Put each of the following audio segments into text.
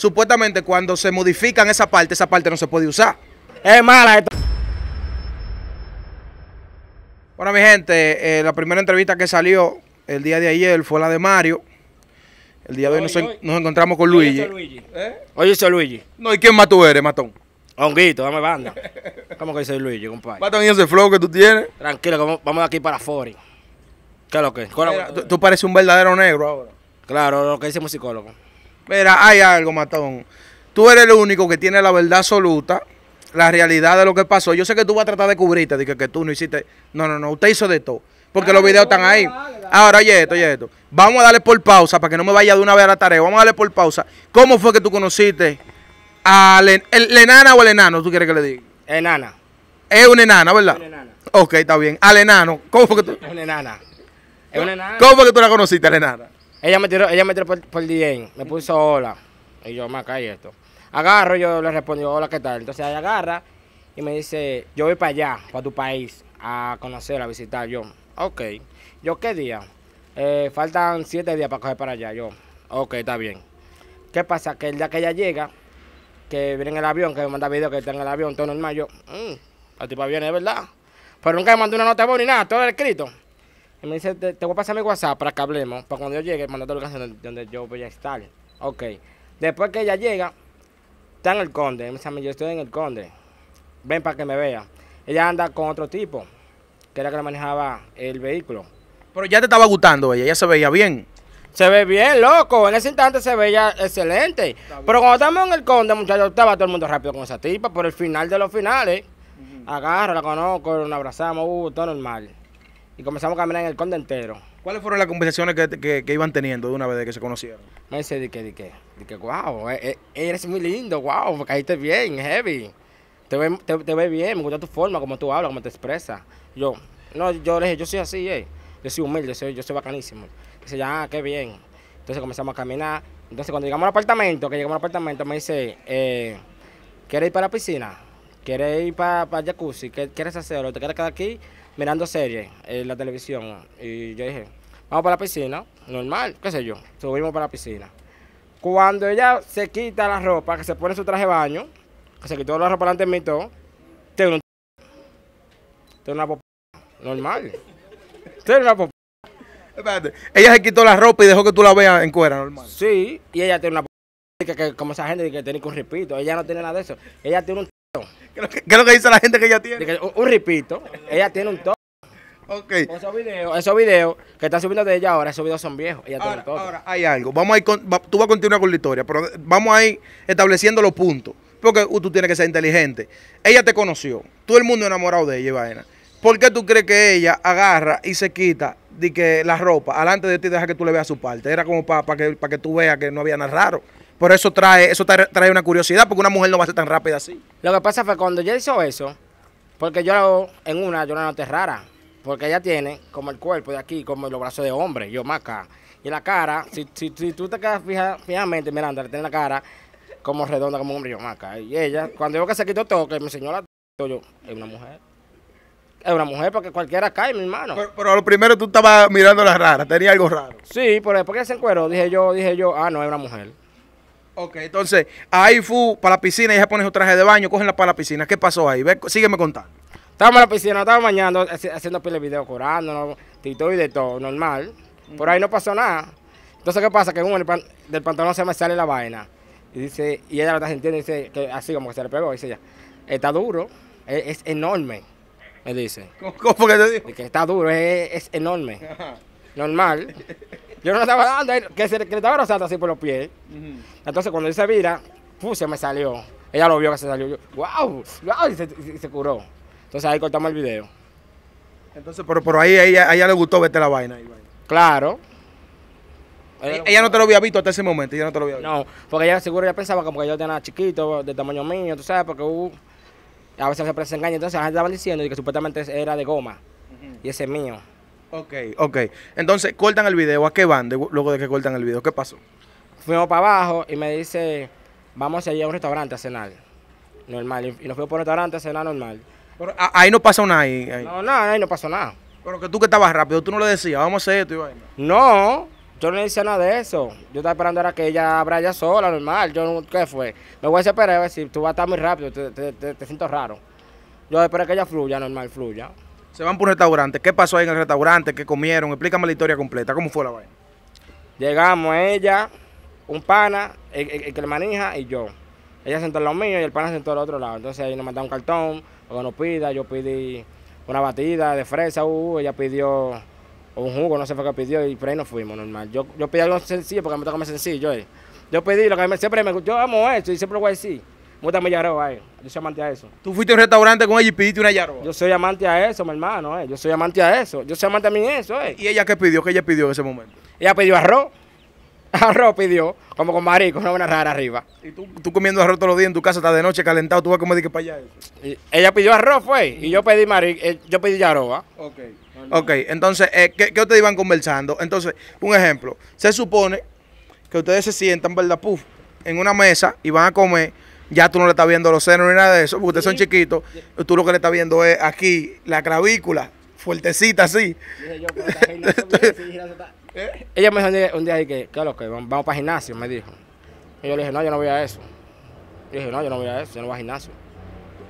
supuestamente cuando se modifican esa parte, esa parte no se puede usar. Es mala esto. Bueno, mi gente, eh, la primera entrevista que salió el día de ayer fue la de Mario. El día de hoy, nos, encontramos con Luigi. ¿Eh? Oye, soy Luigi. No, ¿y quién más tú eres, Matón? Honguito, dame banda. ¿Cómo que soy Luigi, compadre? Matón, ¿y ese flow que tú tienes? Tranquilo, vamos de aquí para Fori. ¿Qué es lo que? tú, pareces un verdadero negro ahora. Claro, lo que dice el musicólogo. Mira, hay algo, matón. Tú eres el único que tiene la verdad absoluta, la realidad de lo que pasó. Yo sé que tú vas a tratar de cubrirte, de que, tú no hiciste. No, no, no, usted hizo de todo. Porque los videos están ahí. Ahora, oye esto, oye esto. Vamos a darle por pausa para que no me vaya de una vez a la tarea. Vamos a darle por pausa. ¿Cómo fue que tú conociste a la enana o el enano? ¿Tú quieres que le diga? Enana. Es una enana, ¿verdad? Una Ok, está bien. Al enano. ¿Cómo fue que tú? Una enana. Es una enana. ¿Cómo fue que tú la conociste, la enana? Ella me tiró, ella me tiró por, el DM, me puso hola. Y yo, me caí esto. Agarro, yo le respondí, hola, ¿qué tal? Entonces ella agarra y me dice, yo voy para allá, para tu país, a conocer, a visitar. Yo, ok. Yo, ¿qué día? Eh, faltan siete días para coger para allá. Yo, ok, está bien. ¿Qué pasa? Que el día que ella llega, que viene en el avión, que me manda video que está en el avión, todo normal. Yo, mmm, la tipa viene, verdad. Pero nunca me mandó una nota voz ni nada, todo era escrito. Y me dice, te, voy a pasar mi WhatsApp para que hablemos. Para cuando yo llegue, mandarte la canción donde yo voy a estar. Ok. Después que ella llega, está en el conde. Me dice, yo estoy en el conde. Ven para que me vea. Ella anda con otro tipo, que era que manejaba el vehículo. Pero ya te estaba gustando ella, ya se veía bien. Se ve bien, loco. En ese instante se veía excelente. Pero cuando estamos en el conde, muchachos, estaba todo el mundo rápido con esa tipa. Por el final de los finales, agarra, la conozco, la abrazamos, uh, todo normal y comenzamos a caminar en el conde entero. ¿Cuáles fueron las conversaciones que, que, iban teniendo de una vez que se conocieron? Me dice, de qué, de qué? que, wow, eh, eh, eres muy lindo, wow, me caíste bien, heavy. Te ve, te, bien, me gusta tu forma, como tú hablas, como te expresas. Yo, no, yo le dije, yo soy así, eh. yo soy humilde, yo soy, bacanísimo. Dice, ya, ah, qué bien. Entonces comenzamos a caminar. Entonces cuando llegamos al apartamento, que llegamos al apartamento, me dice, eh, ¿quieres ir para la piscina? ¿Quieres ir para, para el jacuzzi? ¿Quieres hacerlo? ¿Te quieres quedar aquí? mirando series en la televisión. Y yo dije, vamos para la piscina, normal, qué sé yo, subimos para la piscina. Cuando ella se quita la ropa, que se pone su traje de baño, que se quitó la ropa delante de mí todo, tengo un... una normal. Tengo una ella se quitó la ropa y dejó que tú la veas en cuera, normal. Sí, y ella tiene una que, como esa gente que tiene un repito, ella no tiene nada de eso. Ella tiene un ¿Qué es lo que dice la gente que ella tiene? Un, ripito. Ella tiene un toque. Okay. Esos videos, esos videos que está subiendo de ella ahora, esos videos son viejos. Ella ahora, ahora hay algo. Vamos a ir con, tú vas a continuar con la historia, pero vamos a ir estableciendo los puntos. Porque tú tienes que ser inteligente. Ella te conoció. Todo el mundo enamorado de ella, vaina. ¿Por qué tú crees que ella agarra y se quita de que la ropa alante de ti deja que tú le veas su parte? Era como para que, para que tú veas que no había nada raro. Por eso trae, eso trae una curiosidad, porque una mujer no va a ser tan rápida así. Lo que pasa fue cuando ella hizo eso, porque yo en una, yo la noté rara. Porque ella tiene como el cuerpo de aquí, como los brazos de hombre, yo más Y la cara, si, si, si tú te quedas fija, fijamente mirando, tiene la cara como redonda, como un hombre, yo más acá. Y ella, cuando yo que se quitó todo, que me enseñó la yo, es una mujer. Es una mujer porque cualquiera cae, mi hermano. Pero, a lo primero tú estabas mirando la rara, tenía algo raro. Sí, pero después que se cuero, dije yo, dije yo, ah, no, es una mujer. Ok, entonces, ahí fue para la piscina, y ella pone su traje de baño, cogenla para la piscina. ¿Qué pasó ahí? sígueme contando. Estábamos en la piscina, estábamos bañando, haciendo pile video, corando, todo y de todo, normal. Mm. Por ahí no pasó nada. Entonces, ¿qué pasa? Que uno del pantalón se me sale la vaina. Y dice, y ella lo está sintiendo, dice, que así como que se le pegó, dice ella, está duro, e-, es, enorme, me dice. ¿Cómo, que te dijo? Que está duro, e-, es, enorme. Normal. yo no estaba dando, eh, que, se, le estaba rozando así por los pies. Entonces cuando él se vira, se me salió. Ella lo vio que se salió. Yo, ¡Wow! ¡Wow! Y se, curó. Entonces ahí cortamos el video. Entonces, pero, por ahí a ella, le gustó verte la vaina. Claro. Eh, ella, no te lo había visto hasta ese momento, ella no te lo había visto. No, porque ella seguro ya pensaba como que yo tenía chiquito, de tamaño mío, tú sabes, porque uh, a veces se engaña. Entonces la gente estaba diciendo que supuestamente era de goma y ese es mío. Ok, ok. Entonces cortan el video. ¿A qué van luego de que cortan el video? ¿Qué pasó? Fuimos para abajo y me dice, vamos a ir a un restaurante a cenar. Normal. Y nos fuimos por un restaurante a cenar normal. Pero, ahí no pasó nada. No, nada, ahí no pasó nada. Pero que tú que estabas rápido, tú no le decías, vamos a hacer esto y No, yo no le decía nada de eso. Yo estaba esperando a que ella abra ya sola, normal. Yo, ¿qué fue? Me voy a ver si tú vas a estar muy rápido, te, te siento raro. Yo espero que ella fluya, normal, fluya. Se van por un restaurante. ¿Qué pasó ahí en el restaurante? ¿Qué comieron? Explícame la historia completa. ¿Cómo fue la vaina? Llegamos ella, un pana, el, que le maneja y yo. Ella sentó en lo mío y el pana sentó al otro lado. Entonces ahí nos mandaron un cartón, o que nos pida. Yo pedí una batida de fresa, uh, uh ella pidió un jugo, no sé qué pidió, y por ahí nos fuimos, normal. Yo, yo pedí algo sencillo porque me toca más sencillo. Eh. Yo pedí lo que siempre me yo amo esto y siempre lo voy a decir. Muéstrame Yaroba, ahí. Yo soy amante a eso. ¿Tú fuiste a un restaurante con ella y pidiste una Yaroba? Yo soy amante a eso, mi hermano, eh. Yo soy amante a eso. Yo soy amante a mí eso, eh. ¿Y ella qué pidió? ¿Qué ella pidió en ese momento? Ella pidió arroz. Arroz pidió, como con marico, una buena rara arriba. ¿Y tú, tú comiendo arroz todos los días en tu casa, está de noche calentado, tú vas a comer de que para allá eso? ella pidió arroz, fue, y yo pedí marico, eh, yo pedí yaroba. Ah. Ok. Ok, entonces, eh, ¿qué, ¿qué, ustedes iban conversando? Entonces, un ejemplo, se supone que ustedes se sientan, ¿verdad, Puf? En una mesa y van a comer ya tú no le estás viendo los senos ni nada de eso, porque ustedes son chiquitos. Tú lo que le estás viendo es aquí la clavícula, fuertecita así. yo, Ella me dijo un día, ¿qué que, claro, que vamos, para el gimnasio, me dijo. Y yo le dije, no, yo no voy a eso. Yo dije, no, yo no voy a eso, yo no voy al gimnasio.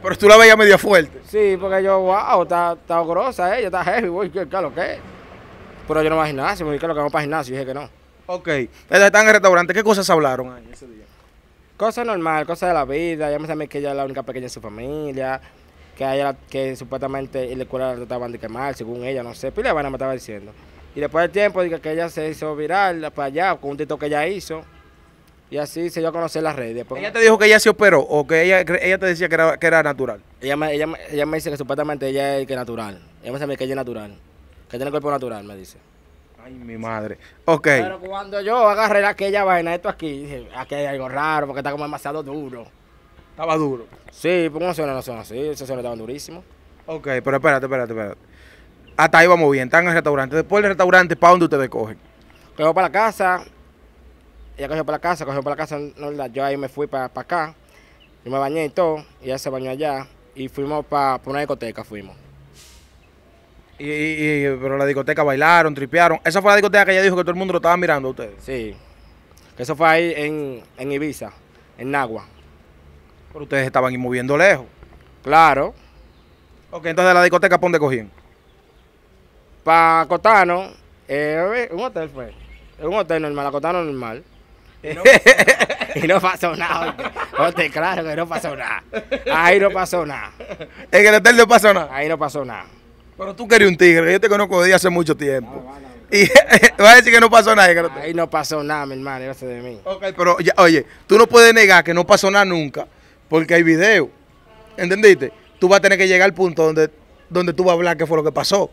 Pero tú la veías medio fuerte. Sí, porque yo, wow, está, está grosa ella, está heavy, voy, ¿qué, claro, que? Pero yo no voy al gimnasio, me dije, claro, que vamos para el gimnasio, y dije que no. Ok, están en el restaurante, ¿qué cosas hablaron ahí ese día? Cosa normal, cosa de la vida. ella me sabe que ella es la única pequeña en su familia. Que ella, que supuestamente en la escuela la trataban de quemar, según ella, no sé. pero van me estaba diciendo. Y después del tiempo, dije que ella se hizo viral para allá, con un tito que ella hizo. Y así se dio a conocer las redes. Pues. ¿Ella te dijo que ella se operó o que ella, ella te decía que era, que era natural? Ella me, ella, ella me dice que supuestamente ella es que natural. Ella me dice que ella es natural. Que tiene el cuerpo natural, me dice mi madre. Ok. Pero cuando yo agarré aquella vaina, esto aquí, dije, aquí hay algo raro porque está como demasiado duro. Estaba duro. Sí, pues no son, no así. Esos durísimos. Ok, pero espérate, espérate, espérate. Hasta ahí vamos bien, están en el restaurante. Después del restaurante, ¿para dónde ustedes cogen? Cogió para la casa. Ella cogió para la casa, cogió para la casa. No, yo ahí me fui para, acá. Yo me bañé y todo. Y ella se bañó allá. Y fuimos para una discoteca, fuimos. Y, pero la discoteca bailaron, tripearon. Esa fue la discoteca que ella dijo que todo el mundo lo estaba mirando a ustedes. Sí. Eso fue ahí en, en Ibiza, en Nagua. Pero ustedes estaban moviendo lejos. Claro. Ok, entonces la discoteca, ¿para dónde cogían? Para Cotano, eh, eh, un hotel fue. Un hotel normal, Cotano normal. Y no, pasó nada. claro que no pasó nada. Ahí no pasó nada. En el hotel no pasó nada. Ahí no pasó nada. Pero tú querías un tigre, yo te conozco de hace mucho tiempo. Ah, y vas a decir que no pasó nada. No Ahí no pasó nada, mi hermano, gracias de mí. Ok, pero oye, tú no puedes negar que no pasó nada nunca, porque hay video. ¿Entendiste? Tú vas a tener que llegar al punto donde, donde tú vas a hablar qué fue lo que pasó.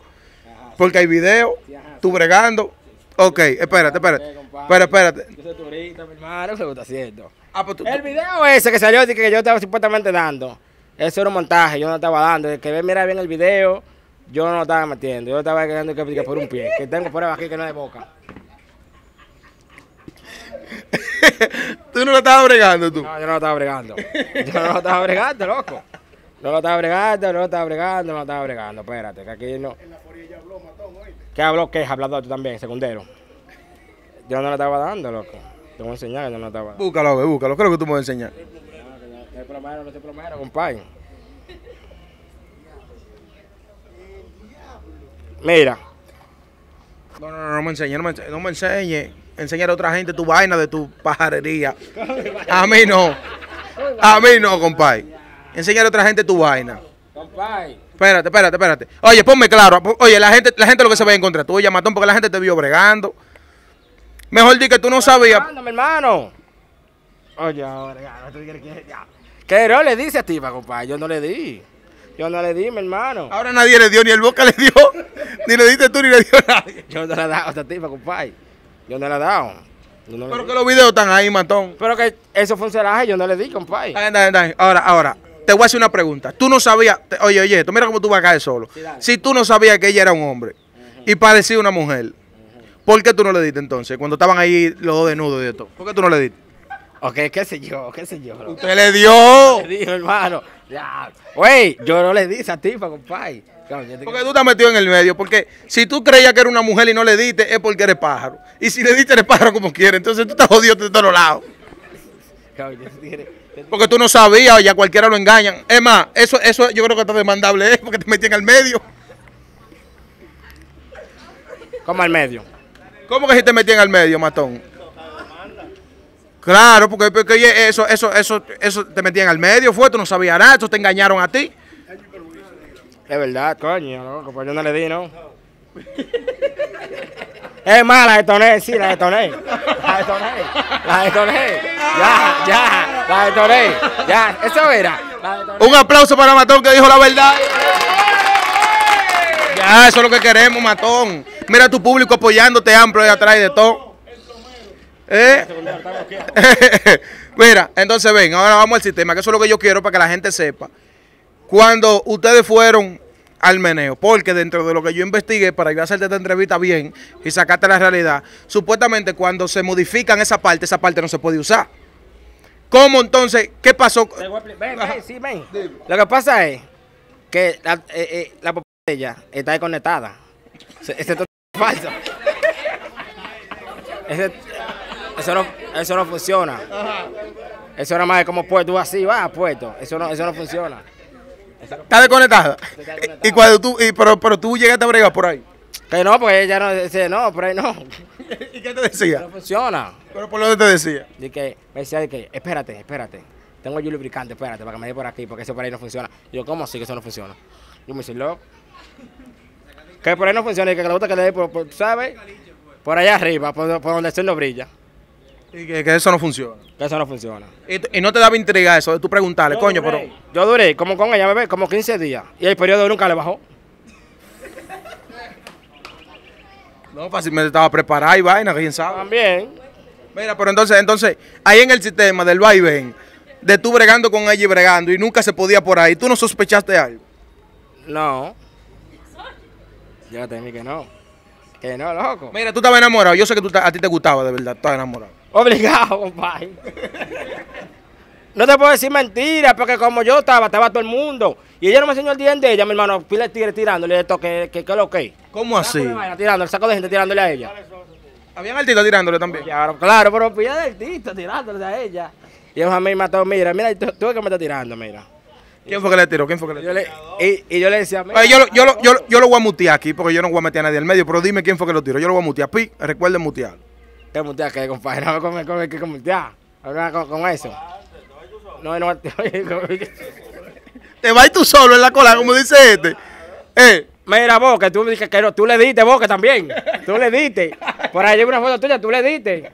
porque hay video, tú bregando. Ok, espérate, espérate. Espérate, espérate. Yo soy turista, mi hermano, está cierto Ah, pues tú, el video ese que salió, que yo estaba supuestamente dando, eso era un montaje, yo no estaba dando. que ve, mira bien el video yo no lo estaba metiendo, yo estaba quedando que pica por un pie, que tengo pruebas aquí que no es boca. tú no lo estabas bregando, tú. No, yo no lo estaba bregando. Yo no lo estaba bregando, loco. No lo estaba bregando, no lo estaba bregando, no lo estaba bregando. Espérate, que aquí no. En habló ¿Qué habló? ¿Qué es? tú también, secundero. Yo no lo estaba dando, loco. Te voy a enseñar yo no lo estaba dando. Búscalo, búscalo. Creo que tú me vas a enseñar. No, que no, no, no, no, Mira. No, no, no, me enseñe, no me enseñe, Enseñar a otra gente tu vaina de tu pajarería. A mí no. A mí no, compadre. Enseñar a otra gente tu vaina. Compadre. Espérate, espérate, espérate. Oye, ponme claro. Oye, la gente, la gente lo que se va en contra Tú, matón, porque la gente te vio bregando. Mejor di que tú no sabías. mi hermano. Oye, ahora, ya, ¿Qué no le dice a ti, compadre? Yo no le di. Yo no le di, mi hermano. Ahora nadie le dio, ni el Boca le dio, ni le diste tú, ni le dio nadie. Yo no le he dado a esta tipa, compadre. Yo no le he dado. pero que los videos están ahí, matón. Pero que eso fue un yo no le di, compadre. Ahora, ahora, te voy a hacer una pregunta. Tú no sabías, oye, oye, tú mira cómo tú vas a caer solo. si tú no sabías que ella era un hombre y parecía una mujer, ¿por qué tú no le diste entonces? Cuando estaban ahí los dos desnudos y todo? ¿por qué tú no le diste? Ok, qué sé yo, qué sé yo. Usted le dio. Le dijo, hermano. Wey, yo no le di esa tipa, compadre. Porque tú te metido en el medio. Porque si tú creías que era una mujer y no le diste, es porque eres pájaro. Y si le diste, eres pájaro como quieres. Entonces tú estás jodido de todos lados. Porque tú no sabías, a cualquiera lo engañan. Es más, eso, eso yo creo que está demandable, Es porque te metí en el medio. ¿Cómo al medio? ¿Cómo que si te metí en el medio, matón? Claro, porque, eso, eso, eso, eso te metían al medio, fue, tú no sabías nada, eso te engañaron a ti. Es verdad, coño, ¿no? pues yo no le di, ¿no? es mala, la detoné, sí, la detoné. La detoné, la detoné. Ya, ya, la detoné. Ya, eso era. Un aplauso para Matón que dijo la verdad. Ya, eso es lo que queremos, Matón. Mira tu público apoyándote amplio ahí atrás de todo. ¿Eh? Mira, entonces ven, ahora vamos al sistema, que eso es lo que yo quiero para que la gente sepa. Cuando ustedes fueron al meneo, porque dentro de lo que yo investigué para a hacerte esta entrevista bien y sacarte la realidad, supuestamente cuando se modifican esa parte, esa parte no se puede usar. ¿Cómo entonces? ¿Qué pasó? Ven, ven, sí, ven. Lo que pasa es que la, eh, eh ella está desconectada. Ese es falso. Ese eso no, eso no funciona. Eso nada más es como puerto, así va puerto. Eso no, eso no funciona. está desconectada. Y cuando tú, y, pero, pero tú llegaste a bregar por ahí. Que no, pues ella no decía, no, por ahí no. ¿Y qué te decía? No funciona. ¿Pero por dónde te decía? que, me decía que, espérate, espérate. Tengo yo lubricante, espérate, para que me dé por aquí, porque eso por ahí no funciona. yo, ¿cómo así que eso no funciona? Yo me dice, loco. Que por ahí no funciona y que la gusta que le dé por, ¿sabes? Por allá arriba, por, donde el no brilla. Y que, eso no funciona. Que eso no funciona. Y, no te daba intriga eso de tú preguntarle, coño, pero. Yo duré, como con ella, bebé, como 15 días. Y el periodo nunca le bajó. No, fácilmente estaba preparada y vaina, quién sabe. También. Mira, pero entonces, entonces, ahí en el sistema del vaivén, de tú bregando con ella y bregando, y nunca se podía por ahí, ¿tú no sospechaste algo? No. Yo tenía que no. Que no, loco. Mira, tú estabas enamorado. Yo sé que tú, a ti te gustaba, de verdad. Estabas enamorado. Obligado, compadre No te puedo decir mentiras, porque como yo estaba, estaba todo el mundo. Y ella no me enseñó el día de ella, mi hermano, Pile de tigre tirándole esto, que, que, lo que. ¿Cómo así? Tirando, el saco de gente tirándole a ella. Habían artistas tirándole también. Claro, claro, pero pilla de artista tirándole a ella. Y ella me mató, mira, mira, tú, que me estás tirando, mira. ¿Quién fue que le tiró? ¿Quién fue que le tiró? y, yo le decía, mira, yo, lo, yo, lo, yo, oh". yo, lo voy a mutear aquí porque yo no voy a meter a nadie el medio, pero dime quién fue que lo tiró. Yo lo voy a mutear. Pi, recuerden mutear ¿Qué mutea? compadre? No, con, con, eso. te vas tú solo en la cola, como dice este. Eh. Mira, vos, que tú, que, que no, tú le diste, vos, que también. Tú le diste. Por ahí hay una foto tuya, tú le diste.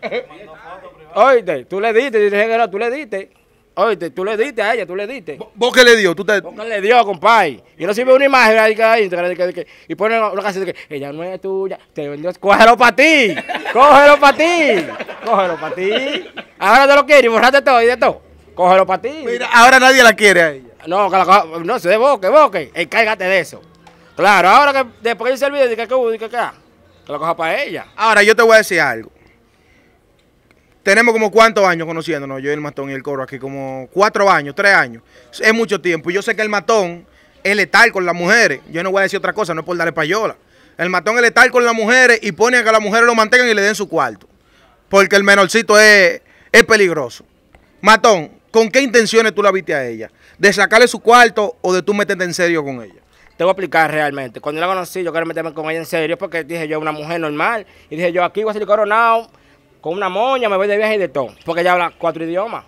Oíste, tú le diste, que tú le diste. Oye, tú le diste a ella, tú le diste. ¿Vos qué le dio? ¿Tú te... ¿Vos qué le dio, compadre? Y no sirve una imagen ahí que y pone una canción que ella no es tuya, te vendió. Cógelo para ti, cógelo para ti, cógelo para ti. Ahora te lo quieres, borrate todo y de todo. Cógelo para ti. Mira, ahora nadie la quiere a ella. No, que la coja. no se boque, boque. Encárgate de eso. Claro, ahora que después que se olvide, de que, uh, que, ah, que, que, que la coja para ella. Ahora yo te voy a decir algo tenemos como cuántos años conociéndonos, yo el matón y el coro aquí, como cuatro años, tres años. Es mucho tiempo. Yo sé que el matón es letal con las mujeres. Yo no voy a decir otra cosa, no es por darle payola. El matón es letal con las mujeres y pone a que las mujeres lo mantengan y le den su cuarto. Porque el menorcito es, peligroso. Matón, ¿con qué intenciones tú la viste a ella? ¿De sacarle su cuarto o de tú meterte en serio con ella? te voy a explicar realmente. Cuando yo la conocí, yo quería meterme con ella en serio porque dije yo, una mujer normal. Y dije yo, aquí voy a salir coronado con una moña, me voy de viaje y de todo, porque ella habla cuatro idiomas.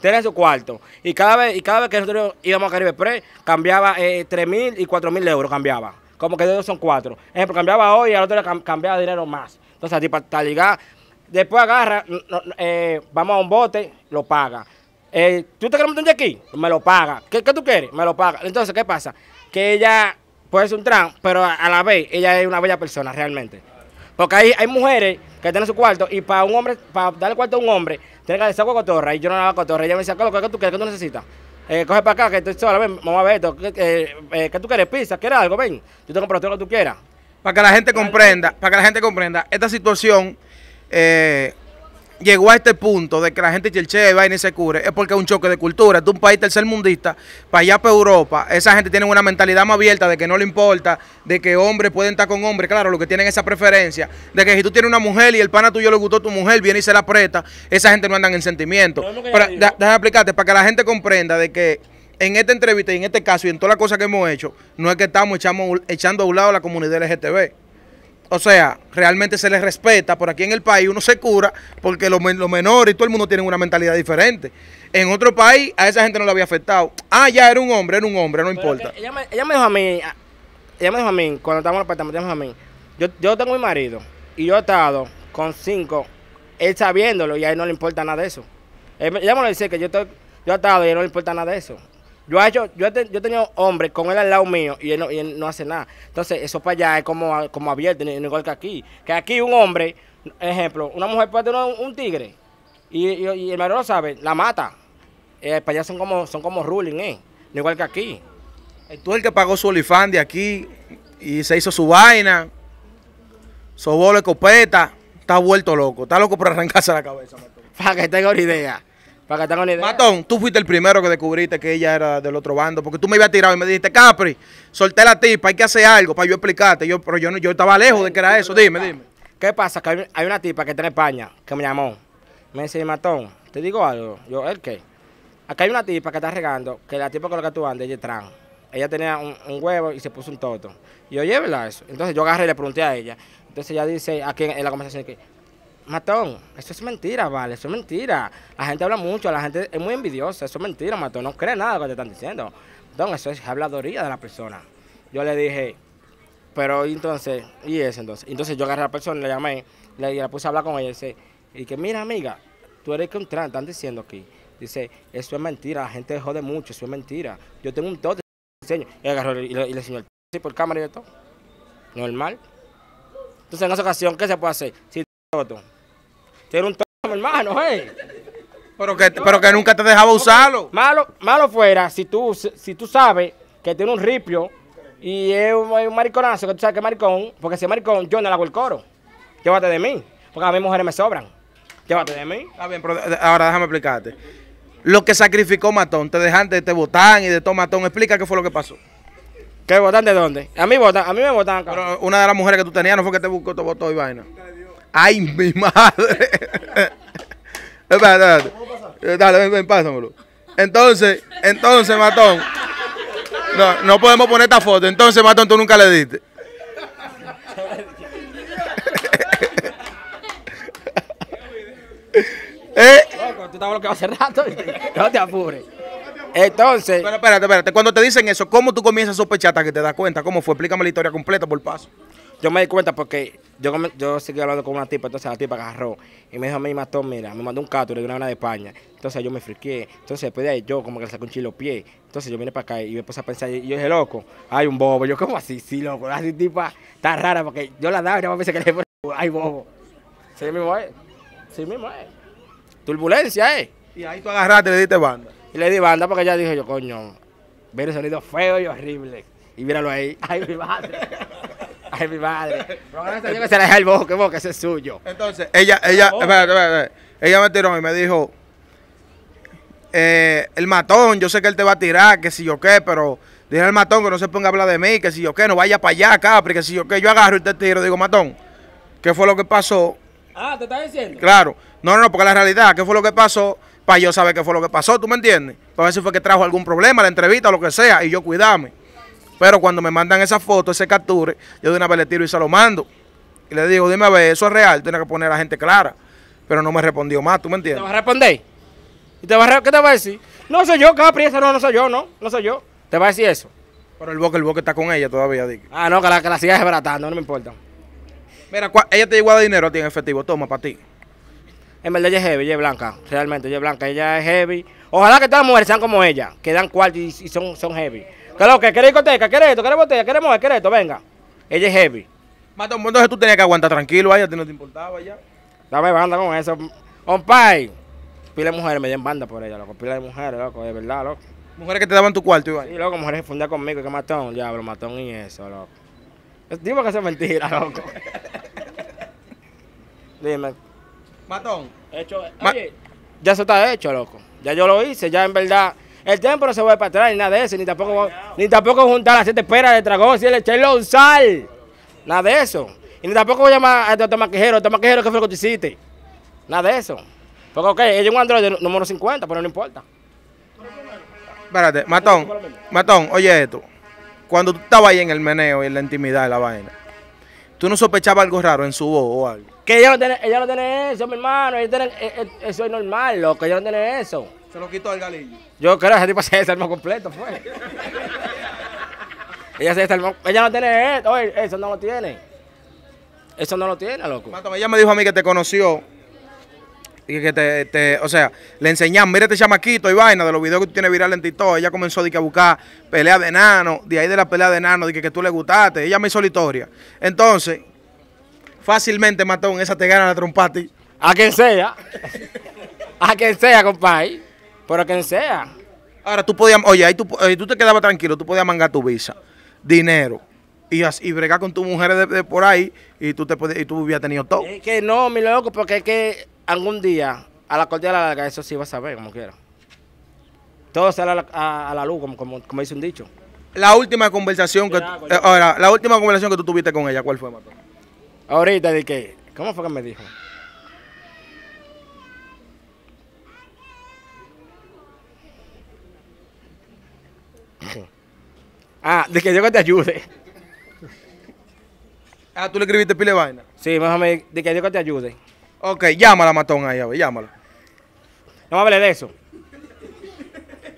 Tiene su cuarto. Y cada vez, y cada vez que nosotros íbamos a Caribe Pre, cambiaba eh, tres mil y cuatro mil euros, cambiaba. Como que de ellos son cuatro. Ejemplo, cambiaba hoy y al otro le cambiaba dinero más. Entonces, a ti para Después agarra, eh, vamos a un bote, lo paga. Eh, ¿Tú te quieres meter aquí? Me lo paga. ¿Qué, ¿Qué, tú quieres? Me lo paga. Entonces, ¿qué pasa? Que ella puede ser un trans, pero a la vez ella es una bella persona realmente. Porque hay, hay mujeres que tienen su cuarto y para un hombre, para darle cuarto a un hombre, tiene que darle saco a cotorra. Y yo no hago cotorra. Ella me decía, ¿qué tú quieres? ¿Qué tú necesitas? Eh, coge para acá, que estoy sola, ven, vamos a ver esto. Eh, ¿Qué, tú quieres? ¿Pizza? ¿Quieres algo? Ven, yo te compro todo lo que tú quieras. Para que la gente comprenda, para que la gente comprenda, esta situación eh, llegó a este punto de que la gente va y vaina y se cure, es porque es un choque de cultura. De un país tercermundista, para allá para Europa, esa gente tiene una mentalidad más abierta de que no le importa, de que hombres pueden estar con hombres, claro, lo que tienen esa preferencia, de que si tú tienes una mujer y el pana tuyo le gustó tu mujer, viene y se la aprieta, esa gente no anda en sentimiento. Pero, déjame explicarte, para que la gente comprenda de que en esta entrevista y en este caso y en todas las cosas que hemos hecho, no es que estamos echamos, echando a un lado la comunidad LGTB. O sea, realmente se les respeta, por aquí en el país uno se cura porque los, menores y todo el mundo tienen una mentalidad diferente. En otro país a esa gente no le había afectado. Ah, ya era un hombre, era un hombre, no importa. Ella me, dijo a mí, ella me a mí, cuando estábamos en el apartamento, me dijo a mí, yo, yo tengo mi marido y yo he estado con cinco, él sabiéndolo y a él no le importa nada de eso. Ella me lo dice que yo yo he estado y no le importa nada de eso. Yo he, yo, yo tenido hombres con él al lado mío y él no, hace nada. Entonces, eso para allá es como, como abierto, no igual que aquí. Que aquí un hombre, ejemplo, una mujer puede tener un, tigre y, el marido lo sabe, la mata. Eh, para allá son como, son como ruling, ¿eh? No igual que aquí. Eh, tú el que pagó su olifán de aquí y se hizo su vaina, sobó la escopeta, está vuelto loco. Está loco por arrancarse la cabeza. Para que tenga una idea. Para que Matón, tú fuiste el primero que descubriste que ella era del otro bando, porque tú me habías tirado y me dijiste, Capri, solté la tipa, hay que hacer algo para yo explicarte. Yo, pero yo, yo estaba lejos de que era eso. Dime, dime. ¿Qué pasa? Que hay una tipa que está en España que me llamó. Me dice, Matón, te digo algo. Yo, ¿el qué? Acá hay una tipa que está regando, que la tipa con la que tú andas, ella es trans. Ella tenía un, huevo y se puso un toto. Y yo, verdad eso. Entonces yo agarré y le pregunté a ella. Entonces ella dice aquí en, en la conversación que, Matón, eso es mentira, vale, eso es mentira. La gente habla mucho, la gente es muy envidiosa, eso es mentira, Matón, no cree nada de lo que te están diciendo. Matón, eso es habladoría de la persona. Yo le dije, pero entonces, y eso entonces. Entonces yo agarré a la persona, le llamé, le, puse a hablar con ella y dice, y que mira amiga, tú eres que contra, están diciendo aquí. Dice, eso es mentira, la gente jode mucho, eso es mentira. Yo tengo un tote diseño. Y agarró y le, y le por cámara y de todo. Normal. Entonces en esa ocasión, ¿qué se puede hacer? Tiene un tonto, hermano, ¿eh? Pero que, pero que nunca te dejaba usarlo. Malo, malo fuera si tú, si tú sabes que tiene un ripio y es un, mariconazo, que tú sabes que es maricón, porque si es maricón, yo no le hago el coro. Llévate de mí, porque a mí mujeres me sobran. Llévate de mí. Está bien, ahora déjame explicarte. Lo que sacrificó Matón, te dejan de este botán y de todo Matón, explica qué fue lo que pasó. ¿Qué votan de dónde? A mí botan, a mí me votan. una de las mujeres que tú tenías no fue que te buscó, te y vaina. ¡Ay, mi madre! espérate, espérate. Eh, dale, ven, ven, pásamelo. Entonces, entonces, matón. No, no podemos poner esta foto. Entonces, matón, tú nunca le diste. Eh. tú estabas hace rato. No te apures. Entonces. Pero espérate, espérate. Cuando te dicen eso, ¿cómo tú comienzas a sospechar hasta que te das cuenta? ¿Cómo fue? Explícame la historia completa por paso. Yo me di cuenta porque yo, yo seguí hablando con una tipa, entonces la tipa agarró y me dijo a mí, mató, mira, me mandó un cato y una vena de España. Entonces yo me friqué. Entonces después de ahí yo como que le saqué un chilo pie. Entonces yo vine para acá y me puse a pensar, y yo dije, loco, hay un bobo. Yo, como así? Sí, loco, así tipa está rara porque yo la daba y no me pensé que le ay bobo. Sí mismo es, sí mismo es. Turbulencia, eh. Y ahí tú agarraste y le diste banda. Y le di banda porque ella dijo, yo, coño, ver el sonido feo y horrible. Y míralo ahí, ay mi madre. Ay, mi madre. se la deja el boca, que ese es suyo. Entonces, ella, ella, espérate, ella me tiró y me dijo, eh, el matón, yo sé que él te va a tirar, que si yo qué, pero dile al matón que no se ponga a hablar de mí, que si yo qué, no vaya para allá, acá, porque si yo qué, yo agarro y te tiro, digo, matón, ¿qué fue lo que pasó? Ah, ¿te estás diciendo? Claro. No, no, porque la realidad, ¿qué fue lo que pasó? Para yo saber qué fue lo que pasó, ¿tú me entiendes? entonces eso fue que trajo algún problema, la entrevista, lo que sea, y yo cuidarme. Pero cuando me mandan esa foto, ese capture, yo de una vez le tiro y se lo mando. Y le digo, dime a ver, eso es real, tiene que poner a la gente clara. Pero no me respondió más, ¿tú me entiendes? ¿Te va a responder? ¿Y te va a ¿Qué te va a decir? No soy yo, Capri, no, no soy yo, no, no soy yo. ¿Te va a decir eso? Pero el boque, el boque está con ella todavía, Ah, no, que la, que la desbaratando, no me importa. Mira, ella te de dinero a ti en efectivo, toma para ti. En verdad ella es heavy, ella es blanca, realmente, ella es blanca, ella es heavy. Ojalá que todas las mujeres sean como ella, que dan cuarto y, y son, son heavy. ¿Qué lo que? quiere discoteca? Quiere esto? quiere botella? quiere mujer? quiere esto? Venga. Ella es heavy. ¿por que tú tenías que aguantar tranquilo ahí, a no te importaba ya. Dame banda con eso. Ompay. Pila de mujeres me dieron banda por ella, loco. Pila de mujeres, loco, de verdad, loco. Mujeres que te daban tu cuarto, Iván. Sí, loco, mujeres que fundían conmigo, que matón, diablo, matón y eso, loco. Dime que es mentira, loco. Dime. Matón. Hecho, oye, ya eso está hecho, loco. Ya yo lo hice, ya en verdad. El tiempo no se va para atrás ni nada de eso, ni tampoco, ni tampoco juntar las siete peras de dragón, si el los sal. Nada de eso. Y ni tampoco voy a llamar a estos Maquijero, este ¿qué fue lo que tú hiciste? Nada de eso. Porque, ok, ella es un androide número 50, pero no importa. Espérate, Matón, Matón, oye esto. Cuando tú estabas ahí en el meneo y en la intimidad de la vaina, ¿tú no sospechabas algo raro en su voz o algo? Que ella no tiene, ella no tiene eso, mi hermano. tiene, e, e, eso es normal, loco. Ella no tiene eso. Se lo quitó el galillo. Yo creo que ese tipo se completo, fue. Pues. ella se desarmó. Ella no tiene esto, eso no lo tiene. Eso no lo tiene, loco. Mátame, ella me dijo a mí que te conoció. Y que te, o sea, le enseñan, mire este chamaquito y vaina de los videos que tú tienes viral en TikTok. Ella comenzó de que a buscar pelea de enano, de ahí de la pelea de enano, de que, tú le gustaste. Ella me hizo la historia. Entonces, fácilmente Matón, esa te gana la ti. A quien sea. a quien sea, compadre. Pero quien sea. Ahora tú podías, oye, ahí tú, te quedabas tranquilo, tú podías mangar tu visa, dinero. Y, y bregar con tus mujeres de, por ahí y tú te y tú hubieras tenido todo. Es que no, mi loco, porque es que algún día, a la corte de la larga, eso sí vas a ver, como quiera. Todo sale a la, luz, como, como, dice un dicho. La última conversación que eh, ahora, la última conversación que tú tuviste con ella, ¿cuál fue, Mateo? Ahorita de que, ¿cómo fue que me dijo? Ah, de que Dios te ayude. Ah, tú le escribiste pile vaina. Sí, menos. de que Dios te ayude. Ok, llámala, matón ahí, a ver, llámala. No me hables de eso.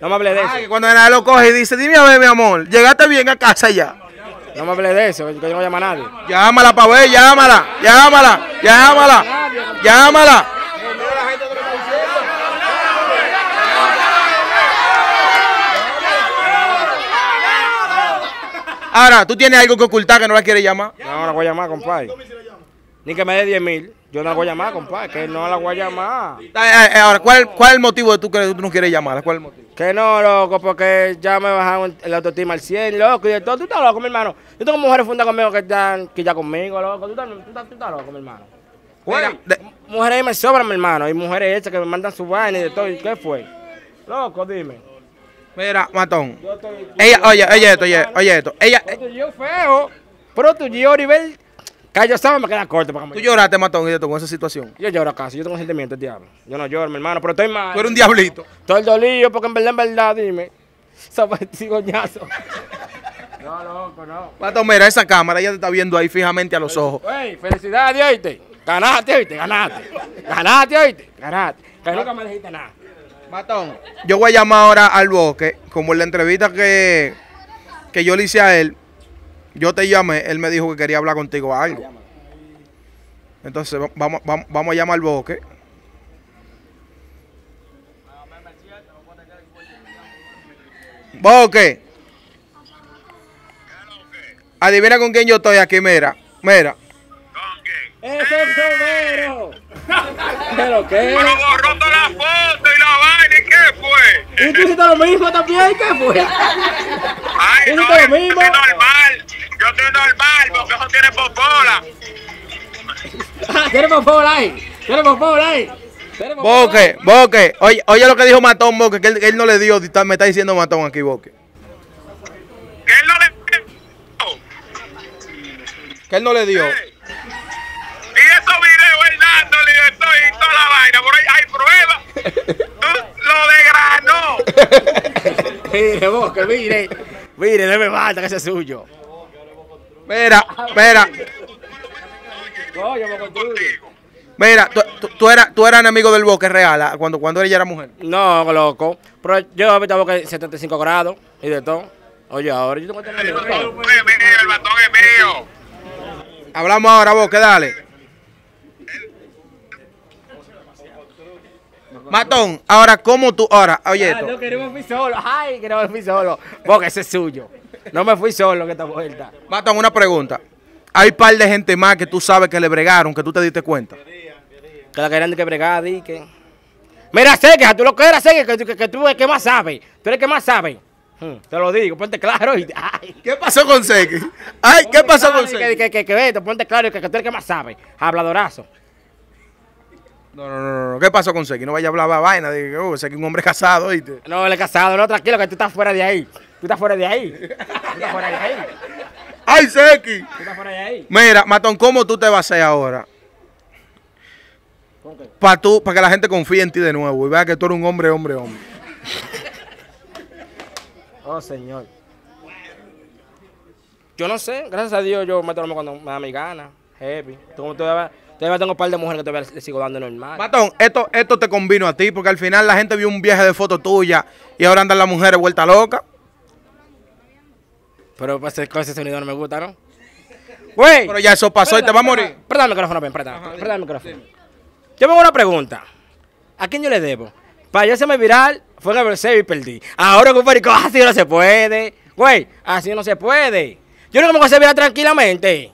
No me hables de ah, eso. que cuando nadie lo coge y dice, dime a ver, mi amor, llegaste bien a casa ya. No me hables de eso, que yo no voy a nadie. Llámala, pa' ver, llámala, llámala, llámala. llámala. Ahora, ¿tú tienes algo que ocultar que no la quieres llamar? No, no la voy a llamar, compadre. Ni que me dé 10 mil. Yo no la voy a llamar, compadre, que no la voy a llamar. Ah, eh, eh, ahora, ¿cuál, cuál es el motivo de tú que tú no quieres llamar? ¿Cuál es el motivo? Que no, loco, porque ya me bajaron el autoestima al 100, loco. Y de todo. Tú estás loco, mi hermano. Yo tengo mujeres fundas conmigo que están que ya conmigo, loco. Tú estás, tú estás, loco, mi hermano. Mira, Mujeres me sobran, mi hermano. Y mujeres esas que me mandan su vaina y de todo. ¿Y ¿Qué fue? Loco, dime. Mira, matón. Ella, oye, oye esto, oye, oye esto. Ella. Yo feo. Pero tu yo Calla, me queda corto. Tú lloraste, matón, y yo con esa situación. Yo lloro casi, yo tengo sentimientos, diablo. Yo no lloro, mi hermano, pero estoy mal. Tú eres un diablito. Estoy dolido, porque en verdad, en verdad, dime. Zapatigoñazo. No, loco, no. Matón, mira, esa cámara, ella te está viendo ahí fijamente a los ojos. Ey, felicidades, oíste. Ganaste, oíste, ganaste. Ganaste, oíste, ganaste. Que nunca me dijiste nada. Matón, yo voy a llamar ahora al bosque, como en la entrevista que, que yo le hice a él, yo te llamé, él me dijo que quería hablar contigo algo. Ah, Entonces vamos, vamos, a llamar al bosque. Bosque. Adivina con quién yo estoy aquí, mira. Mira. ¿Pero qué? Pero borró toda la foto y la vaina, ¿y qué fue? ¿Y tú hiciste lo mismo también? ¿Qué fue? Ay, no, lo mismo? yo estoy normal. Yo estoy normal porque eso tiene popola. Ah, tiene popola ahí. Tiene popola ahí. Boque, Boque, oye, oye lo que dijo Matón, Boque, que él, no le dio, me está diciendo Matón aquí, Boque. Que él no le dio. Que él no le dio. Eh, la vaina, por ahí hay pruebas. Tú lo degranó. mire, mire. Mire, no me falta que ese suyo. Mira, mira. Mira, tú, tú, tú eras tú eras enemigo del bosque real ah, cuando, cuando ella era mujer. No, loco. Pero yo visto Boca 75 grados y de todo. Oye, ahora yo tengo que tener el batón es mío. Hablamos ahora, bosque, dale. Matón, ahora, ¿cómo tú? Ahora, oye. Ah, no, queremos ir solo. Ay, que no me solo. Porque ese es suyo. No me fui solo que esta vuelta. Matón, una pregunta. Hay un par de gente más que tú sabes que le bregaron, que tú te diste cuenta. Que la querían de que bregar, di que. Mira, Seca, tú lo que era que, tú eres que más sabes, Tú eres que más sabes, hmm, te lo digo, ponte claro. ay. ¿Qué pasó con Seque? Ay, ¿qué pasó con Seque? Que, que, que, que, vete, ponte claro que, que tú eres que más sabes, Habladorazo. No, no, no, no. ¿Qué pasó con Seki? No vaya a hablar vaina de oh, Seki es un hombre casado, ¿viste? No, él es casado, no, tranquilo, que tú estás fuera de ahí. Tú estás fuera de ahí. Tú estás fuera de ahí. ¡Ay, Seki! Tú estás fuera de ahí. Mira, Matón, ¿cómo tú te vas a hacer ahora? qué? Para que la gente confíe en ti de nuevo y vea que tú eres un hombre, hombre, hombre. oh, señor. Yo no sé, gracias a Dios yo me tomo cuando me da mi gana. Heavy. Tú, tú, Todavía tengo un par de mujeres que todavía le sigo dando normal. Matón, esto, esto te convino a ti, porque al final la gente vio un viaje de foto tuya y ahora andan las mujeres vuelta loca. Pero con pues, ese sonido no me gusta, ¿no? Güey. Pero ya eso pasó y te va a morir. Perdón, el micrófono, ven, Perdón el micrófono. Yo me hago una pregunta. ¿A quién yo le debo? Para yo hacerme viral, fue en el Mercedes y perdí. Ahora con Perico, así ah, no se puede. Güey, así no se puede. Yo no me voy a hacer viral tranquilamente.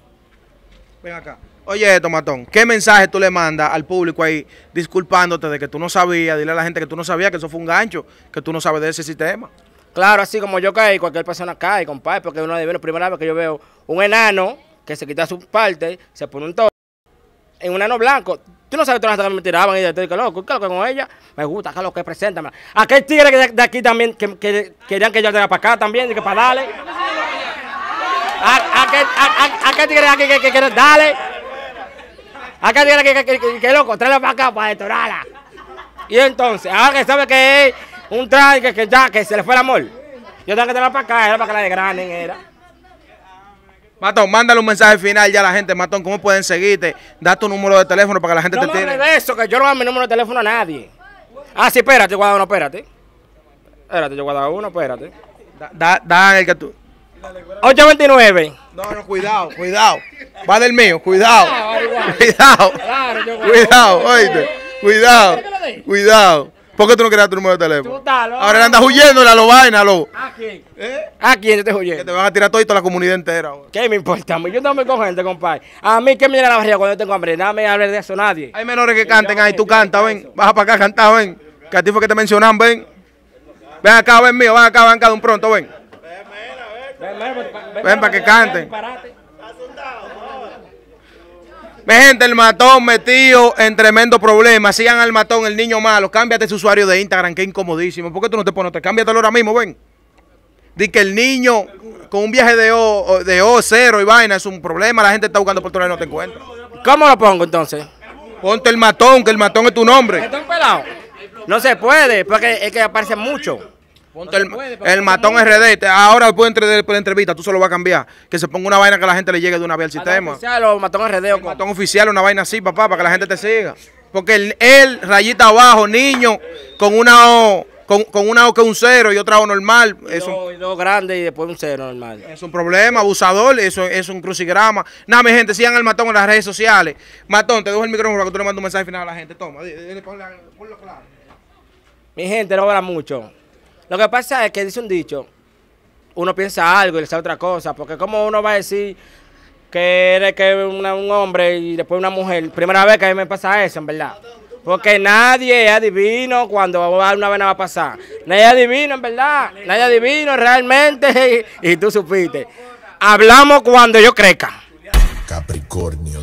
Ven acá. Oye, Tomatón, ¿qué mensaje tú le mandas al público ahí disculpándote de que tú no sabías? Dile a la gente que tú no sabías que eso fue un gancho, que tú no sabes de ese sistema. Claro, así como yo caí, cualquier persona cae, compadre, porque uno de la primera vez que yo veo un enano que se quita su parte, se pone un toque, en un enano blanco. Tú no sabes todas las que me tiraban y te digo, loco, claro que con ella me gusta, acá lo que presenta. Aquel tigre de aquí también, que, querían que yo llegara para acá también, y que para darle. Aquel tigre aquí que, que, que, Acá tiene que, que, que, loco, tráela para acá para detonarla. Y entonces, ahora que sabe que es un traje que, ya que se le fue el amor. Yo tengo que traerla para acá, era para que la desgranen, era. Matón, mándale un mensaje final ya a la gente. Matón, ¿cómo pueden seguirte? Da tu número de teléfono para que la gente no te tire. No de eso, que yo no doy mi número de teléfono a nadie. Ah, sí, espérate, dar uno, espérate. Espérate, yo guardaba uno, espérate. Da, da, da el que tú... 829. No, no, cuidado, cuidado. Va del mío, cuidado. Cuidado. Cuidado, oíste. Cuidado. Cuidado. ¿Por qué tú no querías tu número de teléfono? Ahora andas huyendo a los vaina, lo. ¿A quién? ¿Eh? ¿A quién yo te huyendo? Que te van a tirar todo y toda la comunidad entera. ¿Qué me importa? Yo no me con gente, compadre. A mí, ¿qué me llega la barriga cuando yo tengo hambre? Nada me hable de eso nadie. Hay menores que canten ahí, tú canta, ven. Baja para acá, canta, ven. Que a ti fue que te mencionan, ven. Ven acá, ven mío, ven acá, ven acá de un pronto, ven. Ven, para que cante. Ve gente, el matón metido en tremendo problema. Sigan al matón, el niño malo. Cámbiate su usuario de Instagram, que incomodísimo. ¿Por qué tú no te pones Cámbiate Cámbiatelo ahora mismo, ven. Di que el niño con un viaje de O, de O cero y vaina es un problema. La gente está buscando por y no te encuentra. ¿Cómo lo pongo entonces? Ponte el matón, que el matón es tu nombre. No se puede, porque es que aparece mucho el, matón RD. Ahora después de la entrevista, tú solo lo vas a cambiar. Que se ponga una vaina que la gente le llegue de una vez al sistema. Oficial o matón RD. matón oficial, una vaina así, papá, para que la gente te siga. Porque él, rayita abajo, niño, con una O. Con, con, una O que un cero y otra O normal. Y dos, grandes y después un cero normal. Es un problema, abusador, eso es un crucigrama. Nada, mi gente, sigan al Matón en las redes sociales. Matón, te dejo el micrófono para que tú le mandes un mensaje final a la gente. Toma, ponlo claro. Mi gente, no habla mucho. Lo que pasa es que dice un dicho, uno piensa algo y le sale otra cosa, porque como uno va a decir que eres que un hombre y después una mujer, primera vez que a mí me pasa eso, en verdad. Porque nadie adivino cuando una vena va a pasar. Nadie es adivino, en verdad. Nadie es adivino realmente. Y, y tú supiste. Hablamos cuando yo crezca. Capricornio.